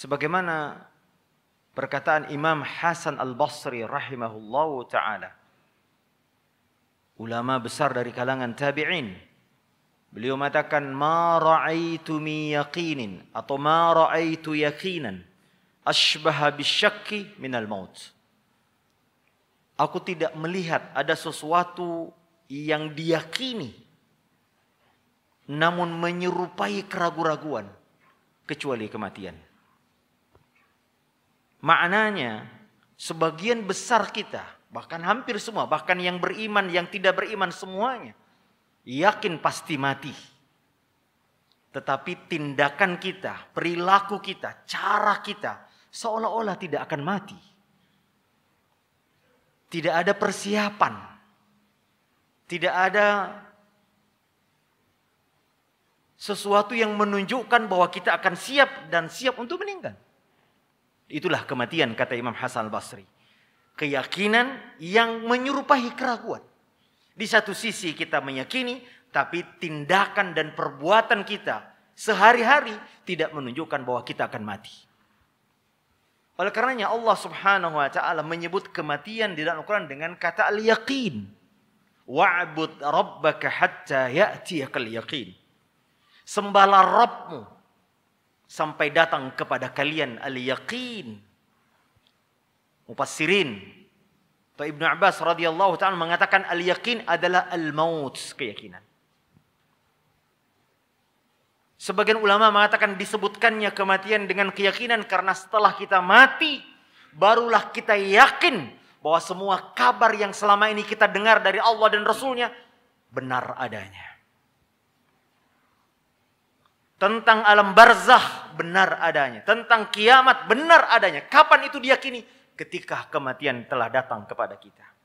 Sebagaimana perkataan Imam Hasan Al-Basri rahimahullahu taala. Ulama besar dari kalangan tabi'in. Beliau mengatakan ma ra'aitu mi yaqinin atau ma ra'aitu yaqinan asbaha bisyakki minal maut. Aku tidak melihat ada sesuatu yang diyakini namun menyerupai keraguan-raguan kecuali kematian. Maknanya sebagian besar kita, bahkan hampir semua, bahkan yang beriman, yang tidak beriman semuanya yakin pasti mati. Tetapi tindakan kita, perilaku kita, cara kita seolah-olah tidak akan mati. Tidak ada persiapan. Tidak ada sesuatu yang menunjukkan bahwa kita akan siap dan siap untuk meninggal. Itulah kematian kata Imam Hasan basri Keyakinan yang menyerupai keraguan. Di satu sisi kita meyakini, tapi tindakan dan perbuatan kita sehari-hari tidak menunjukkan bahwa kita akan mati. Oleh karenanya Allah Subhanahu wa taala menyebut kematian di dalam Al-Qur'an dengan kata al-yaqin. Wa'bud rabbaka hatta ya'tiyakal yaqin. Sembala Rabbmu sampai datang kepada kalian al-yaqin. Mufassirin atau Ibnu Abbas radhiyallahu taala mengatakan al-yaqin adalah al-maut, keyakinan. Sebagian ulama mengatakan disebutkannya kematian dengan keyakinan karena setelah kita mati barulah kita yakin bahwa semua kabar yang selama ini kita dengar dari Allah dan Rasulnya benar adanya. Tentang alam barzah benar adanya, tentang kiamat benar adanya. Kapan itu diyakini? Ketika kematian telah datang kepada kita.